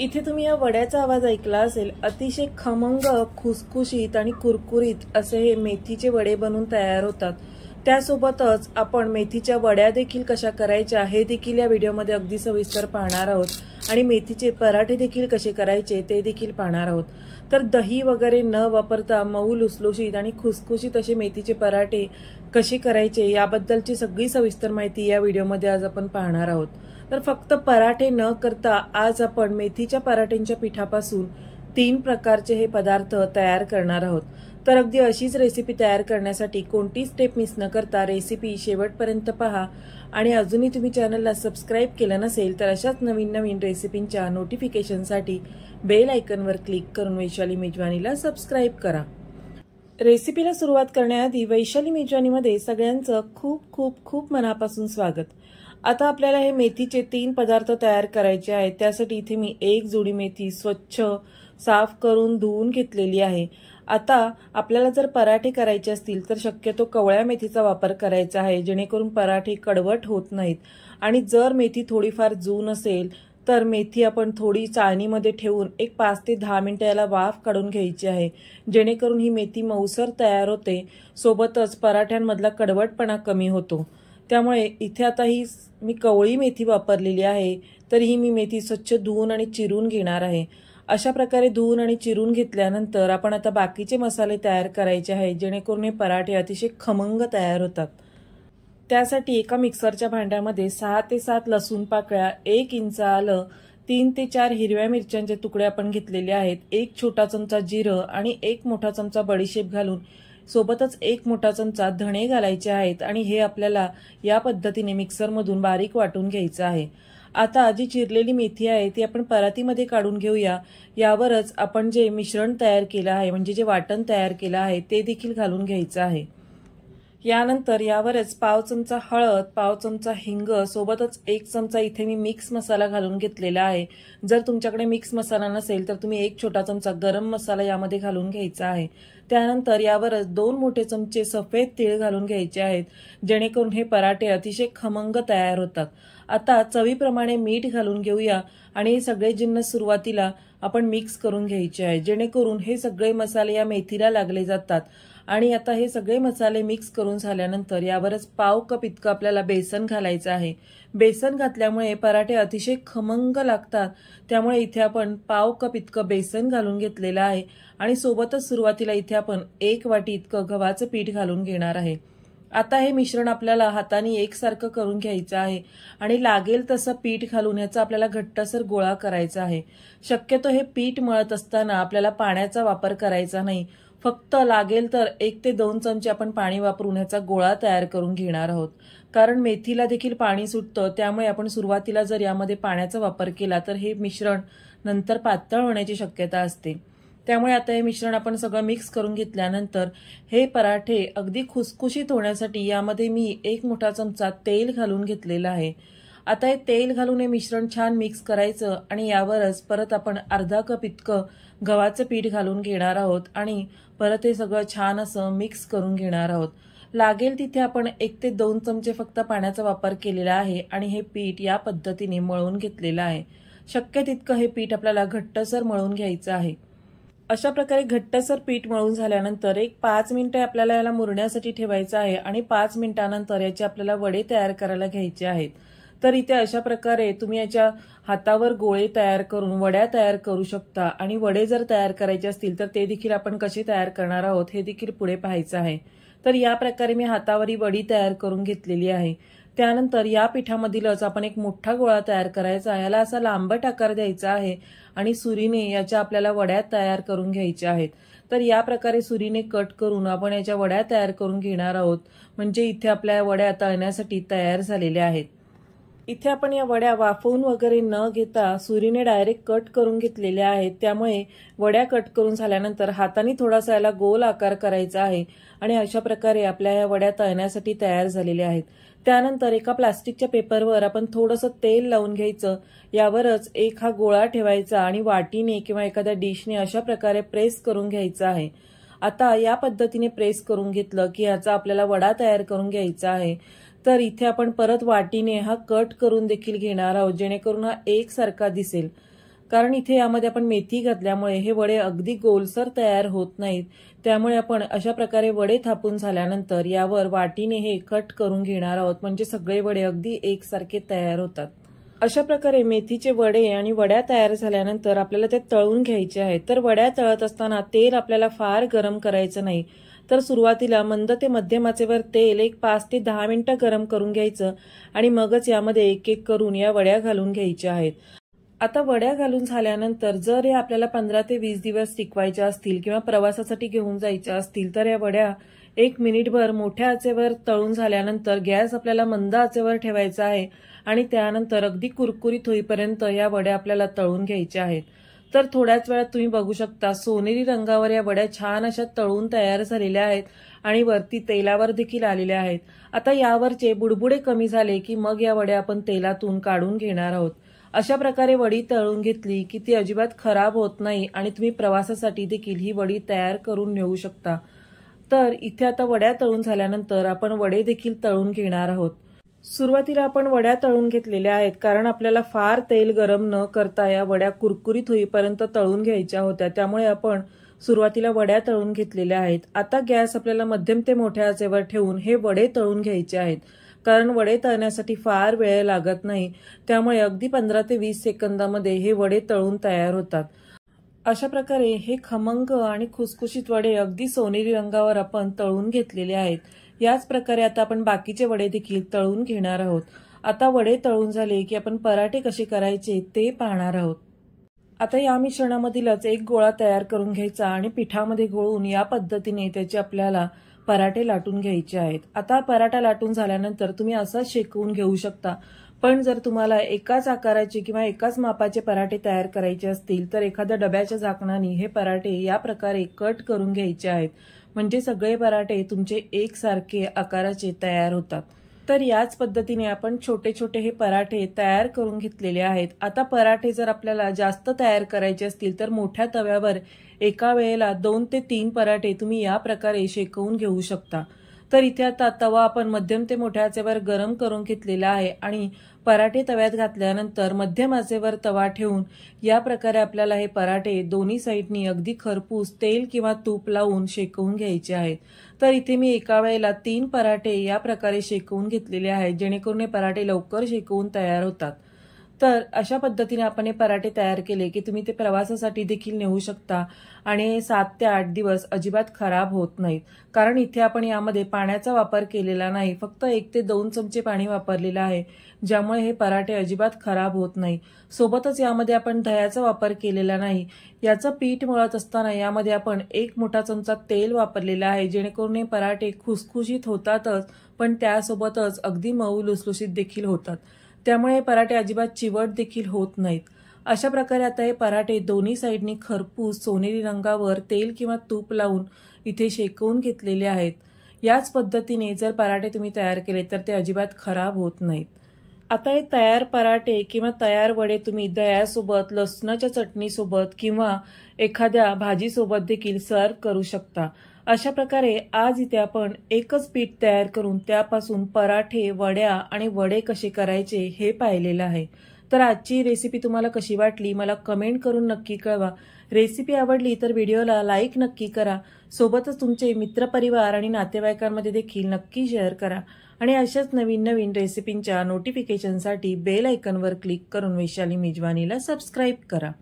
इथे तुम्ही या वड्याचा आवाज ऐकला असेल अतिशय खमंग खुसखुशीत आणि कुरकुरीत असे हे मेथीचे वडे बनून तयार होतात त्यासोबतच आपण मेथीच्या वड्या देखील कशा करायच्या हे देखील या व्हिडिओमध्ये अगदी सविस्तर पाहणार आहोत आणि मेथीचे पराठे देखील कसे करायचे ते देखील पाहणार आहोत तर दही वगैरे न वापरता मऊ लुसलुशीत आणि खुसखुशीत असे मेथीचे पराठे कसे करायचे याबद्दलची सगळी सविस्तर माहिती या व्हिडिओमध्ये आज आपण पाहणार आहोत तर फक्त पराठे न करता आज आपण मेथीच्या पराठ्यांच्या पिठापासून तीन प्रकारचे हे पदार्थ तयार करणार आहोत तर अगदी अशीच रेसिपी तयार करण्यासाठी कोणती स्टेप मिस न करता रेसिपी शेवटपर्यंत पहा आणि अजूनही तुम्ही चॅनलला सबस्क्राईब केलं नसेल तर अशाच नवीन नवीन रेसिपींच्या नोटिफिकेशनसाठी बेल आयकनवर क्लिक करून वैशाली मेजवानीला सबस्क्राईब करा रेसिपीला सुरुवात करण्याआधी वैशाली मेजवानीमध्ये सगळ्यांचं खूप खूप खूप मनापासून स्वागत आता आपल्याला हे मेथीचे तीन पदार्थ तयार करायचे आहेत त्यासाठी इथे मी एक जोडी मेथी स्वच्छ साफ करून धुवून घेतलेली आहे आता आपल्याला जर पराठे करायचे असतील तर शक्यतो कवळ्या मेथीचा वापर करायचा आहे जेणेकरून पराठे कडवट होत नाहीत आणि जर मेथी थोडीफार जून असेल तर मेथी आपण थोडी चाळणीमध्ये ठेवून एक पाच ते दहा मिनटं याला वाफ काढून घ्यायची आहे जेणेकरून ही मेथी मऊसर तयार होते सोबतच पराठ्यांमधला कडवटपणा कमी होतो त्यामुळे इथे आता ही मी कवळी मेथी वापरलेली आहे तरीही मी मेथी स्वच्छ धुवून आणि चिरून घेणार आहे अशा प्रकारे धुवून आणि चिरून घेतल्यानंतर आपण आता बाकीचे मसाले तयार करायचे आहेत जेणेकरून हे पराठे अतिशय खमंग तयार होतात त्यासाठी एका मिक्सरच्या भांड्यामध्ये सहा ते सात लसूण पाकळ्या एक इंच आलं तीन ते चार हिरव्या मिरच्यांचे तुकडे आपण घेतलेले आहेत एक छोटा चमचा जिरं आणि एक मोठा चमचा बडीशेप घालून सोबतच एक मोठा चमचा धणे घालायचे आहेत आणि हे आपल्याला या पद्धतीने मिक्सरमधून बारीक वाटून घ्यायचं आहे आता जी चिरलेली मेथी आहे ती आपण परातीमध्ये काढून घेऊया यावरच आपण जे मिश्रण तयार केलं आहे म्हणजे जे वाटण तयार केलं आहे ते देखील घालून घ्यायचं आहे यानंतर यावरच पाव चमचा हळद पाव चमचा हिंग सोबतच एक चमचा इथे मी मिक्स मसाला घालून घेतलेला आहे जर तुमच्याकडे मिक्स मसाला नसेल तर तुम्ही एक छोटा चमचा गरम मसाला यामध्ये घालून घ्यायचा आहे त्यानंतर यावरच दोन मोठे चमचे सफेद तीळ घालून घ्यायचे आहेत जेणेकरून हे पराठे अतिशय खमंग तयार होतात आता चवीप्रमाणे मीठ घालून घेऊया आणि हे सगळे जिन्नस सुरुवातीला आपण मिक्स करून घ्यायचे आहे जेणेकरून हे सगळे मसाले या मेथीला लागले जातात आणि आता हे सगळे मसाले मिक्स करून झाल्यानंतर यावरच पाव कप इतकं आपल्याला बेसन घालायचं आहे बेसन घातल्यामुळे पराठे अतिशय खमंग लागतात त्यामुळे इथे आपण पाव कप इतकं बेसन घालून घेतलेलं आहे आणि सोबतच सुरुवातीला इथे आपण एक वाटी इतकं गव्हाचं पीठ घालून घेणार आहे आता हे मिश्रण आपल्याला हाताने एकसारखं करून घ्यायचं आहे आणि लागेल तसं पीठ घालून याचा आपल्याला घट्टसर गोळा करायचा आहे शक्यतो हे पीठ मळत असताना आपल्याला पाण्याचा वापर करायचा नाही फक्त लागेल तर एक ते दोन चमचे आपण पाणी वापरून ह्याचा गोळा तयार करून घेणार आहोत कारण मेथीला देखील पाणी सुटतं त्यामुळे आपण सुरुवातीला जर यामध्ये पाण्याचा वापर केला तर हे मिश्रण नंतर पातळ होण्याची शक्यता असते त्यामुळे आता हे मिश्रण आपण सगळं मिक्स करून घेतल्यानंतर हे पराठे अगदी खुसखुशीत होण्यासाठी यामध्ये मी एक मोठा चमचा तेल घालून घेतलेला आहे आता हे तेल घालून हे मिश्रण छान मिक्स करायचं आणि यावरच परत आपण अर्धा कप इतकं गव्हाचं पीठ घालून घेणार आहोत आणि परत हे सगळं छान असं मिक्स करून घेणार आहोत लागेल तिथे आपण एक ते दोन चमचे फक्त पाण्याचा वापर केलेला आहे आणि हे पीठ या पद्धतीने मळून घेतलेलं आहे शक्य तितकं हे पीठ आपल्याला घट्टसर मळून घ्यायचं आहे अशा प्रकारे घट्टसर पीठ मळून झाल्यानंतर एक पाच मिनिटं आपल्याला याला मुरण्यासाठी ठेवायचं आहे आणि पाच मिनिटानंतर याचे आपल्याला वडे तयार करायला घ्यायचे आहेत तर इथे अशा प्रकारे तुम्ही याच्या हातावर गोळे तयार करून वड्या तयार करू शकता आणि वडे जर तयार करायचे असतील तर ते देखील आपण कसे तयार करणार आहोत हे देखील पुढे पाहायचं आहे तर या प्रकारे मी हातावरी वडी तयार करून घेतलेली आहे त्यानंतर या पिठामधीलच आपण एक मोठा गोळा तयार करायचा याला असा लांबट आकार द्यायचा आहे आणि सुरीने याच्या आपल्याला वड्या तयार करून घ्यायच्या आहेत तर या प्रकारे सुरीने कट करून आपण याच्या वड्या तयार करून घेणार आहोत म्हणजे इथे आपल्या वड्या तळण्यासाठी तयार झालेल्या आहेत इथे आपण या वड्या वाफवून वगैरे न घेता सुरीने डायरेक्ट कट करून घेतलेल्या आहेत त्यामुळे वड्या कट करून झाल्यानंतर हाताने थोडासा याला गोल आकार करायचा आहे आणि अशा प्रकारे आपल्या या वड्या तळण्यासाठी तयार झालेल्या आहेत त्यानंतर एका प्लास्टिकच्या पेपरवर आपण थोडंसं तेल लावून घ्यायचं यावरच एक हा गोळा ठेवायचा आणि वाटीने किंवा एखाद्या डिशने अशा प्रकारे प्रेस करून घ्यायचा आहे आता या पद्धतीने प्रेस करून घेतलं की याचा आपल्याला वडा तयार करून घ्यायचा आहे तर इथे आपण परत वाटीने हा कट करून देखील घेणार आहोत जेणेकरून हा एकसारखा दिसेल कारण इथे यामध्ये आपण मेथी घातल्यामुळे हे वडे अगदी गोलसर तयार होत नाहीत त्यामुळे आपण अशा प्रकारे वडे थापून झाल्यानंतर यावर वाटीने हे कट करून घेणार आहोत म्हणजे सगळे वडे अगदी एकसारखे तयार होतात अशा प्रकारे मेथीचे वडे आणि वड्या तयार झाल्यानंतर आपल्याला ते तळून घ्यायचे आहेत तर वड्या तळत असताना तेल आपल्याला फार गरम करायचं नाही तर सुरुवातीला मंद ते मध्यमाचेवर तेल एक पाच ते दहा मिनिटं गरम करून घ्यायचं आणि मगच यामध्ये एक एक करून या वड्या घालून घ्यायच्या आहेत आता वड्या घालून झाल्यानंतर जर या आपल्याला पंधरा ते वीस दिवस टिकवायच्या असतील किंवा प्रवासासाठी घेऊन जायच्या असतील तर या वड्या एक मिनिटभर मोठ्या आचेवर तळून झाल्यानंतर गॅस आपल्याला मंद आचेवर ठेवायचा आहे आणि त्यानंतर अगदी कुरकुरीत होईपर्यंत या वड्या आपल्याला तळून घ्यायच्या आहेत तर थोड्याच वेळात तुम्ही बघू शकता सोनेरी रंगावर या वड्या छान अशा तळून तयार झालेल्या आहेत आणि वरती तेलावर देखील आलेल्या आहेत आता यावरचे बुडबुडे कमी झाले की मग या वड्या आपण तेलातून काढून घेणार आहोत अशा प्रकारे वडी तळून घेतली की ती अजिबात खराब होत नाही आणि तुम्ही प्रवासासाठी देखील ही वडी तयार करून नेऊ शकता तर इथे आता वड्या तळून झाल्यानंतर आपण वडे देखील तळून घेणार आहोत सुरुवातीला आपण वड्या तळून घेतलेल्या आहेत कारण आपल्याला फार तेल गरम न करता या वड्या कुरकुरीत होईपर्यंत तळून घ्यायच्या होत्या त्यामुळे आपण सुरुवातीला वड्या तळून घेतलेल्या आहेत आता गॅस आपल्याला मध्यम ते मोठ्या आचेवर ठेवून हे वडे तळून घ्यायचे आहेत कारण वडे तळण्यासाठी फार वेळ लागत नाही त्यामुळे अगदी पंधरा ते वीस सेकंदामध्ये हे वडे तळून तयार होतात अशा प्रकारे हे खमंग आणि खुसखुशीत वडे अगदी सोनेरी रंगावर आपण तळून घेतलेले आहेत याच प्रकारे आता आपण बाकीचे वडे देखील तळून घेणार आहोत आता वडे तळून झाले की आपण पराठे कसे करायचे ते पाहणार आहोत आता या मिश्रणामधीलच एक गोळा तयार करून घ्यायचा आणि पिठामध्ये घोळून या पद्धतीने त्याची आपल्याला पराठे लाटून घ्यायचे आहेत आता पराठा लाटून झाल्यानंतर तुम्ही असाच शेकवून घेऊ शकता पण जर तुम्हाला एकाच आकाराचे किंवा एकाच मापाचे पराठे तयार करायचे असतील तर एखाद्या डब्याच्या झाकणाने हे पराठे या प्रकारे कट करून घ्यायचे आहेत म्हणजे सगळे पराठे तुमचे एकसारखे आकाराचे तयार होतात तर याच पद्धतीने आपण छोटे छोटे हे पराठे तयार करून घेतलेले आहेत आता पराठे जर आपल्याला जास्त तयार करायचे असतील तर मोठ्या तव्यावर एका वेळेला दोन ते तीन पराठे तुम्ही या प्रकारे शेकवून घेऊ शकता तर इथे आता तवा आपण मध्यम ते मोठ्या आचेवर गरम करून घेतलेला आहे आणि पराठे तव्यात घातल्यानंतर मध्यम आचेवर तवा ठेवून या प्रकारे आपल्याला हे पराठे दोन्ही साईडनी अगदी खरपूस तेल किंवा तूप लावून शेकवून घ्यायचे आहेत तर इथे मी एका वेळेला तीन पराठे या प्रकारे शेकवून घेतलेले आहेत जेणेकरून हे पराठे लवकर शेकवून तयार होतात तर अशा पद्धतीने आपण हे पराठे तयार केले की तुम्ही ते प्रवासासाठी देखील नेऊ शकता आणि सात ते आठ दिवस अजिबात खराब होत नाहीत कारण इथे आपण यामध्ये पाण्याचा वापर केलेला नाही फक्त एक ते दोन चमचे पाणी वापरलेलं आहे ज्यामुळे हे पराठे अजिबात खराब होत नाही सोबतच यामध्ये आपण दह्याचा वापर केलेला नाही याचं पीठ मळत असताना यामध्ये आपण एक मोठा चमचा तेल वापरलेला आहे जेणेकरून हे पराठे खुसखुशीत होतातच पण त्यासोबतच अगदी मऊ लुसलुशीत देखील होतात त्यामुळे हे पराठे अजिबात चिवट देखील होत नाहीत अशा प्रकारे आता हे पराठे दोन्ही साईडनी खरपूस सोनेरी रंगावर तेल किंवा तूप लावून इथे शेकवून घेतलेले आहेत याच पद्धतीने जर पराठे तुम्ही तयार केले तर ते अजिबात खराब होत नाहीत आता हे तयार पराठे किंवा तयार वडे तुम्ही दह्यासोबत लसणाच्या चटणीसोबत किंवा एखाद्या भाजीसोबत देखील सर्व करू शकता अशा प्रकारे आज इथे आपण एकच पीठ तयार करून त्यापासून पराठे वड्या आणि वडे कसे करायचे हे पाहिलेलं आहे तर आजची रेसिपी तुम्हाला कशी वाटली मला कमेंट करून नक्की कळवा रेसिपी आवडली तर व्हिडिओला लाईक नक्की करा सोबतच तुमचे मित्रपरिवार आणि नातेवाईकांमध्ये देखील नक्की शेअर करा आणि अशाच नवीन नवीन रेसिपींच्या नोटिफिकेशनसाठी बेल आयकनवर क्लिक करून वैशाली मेजवानीला सबस्क्राईब करा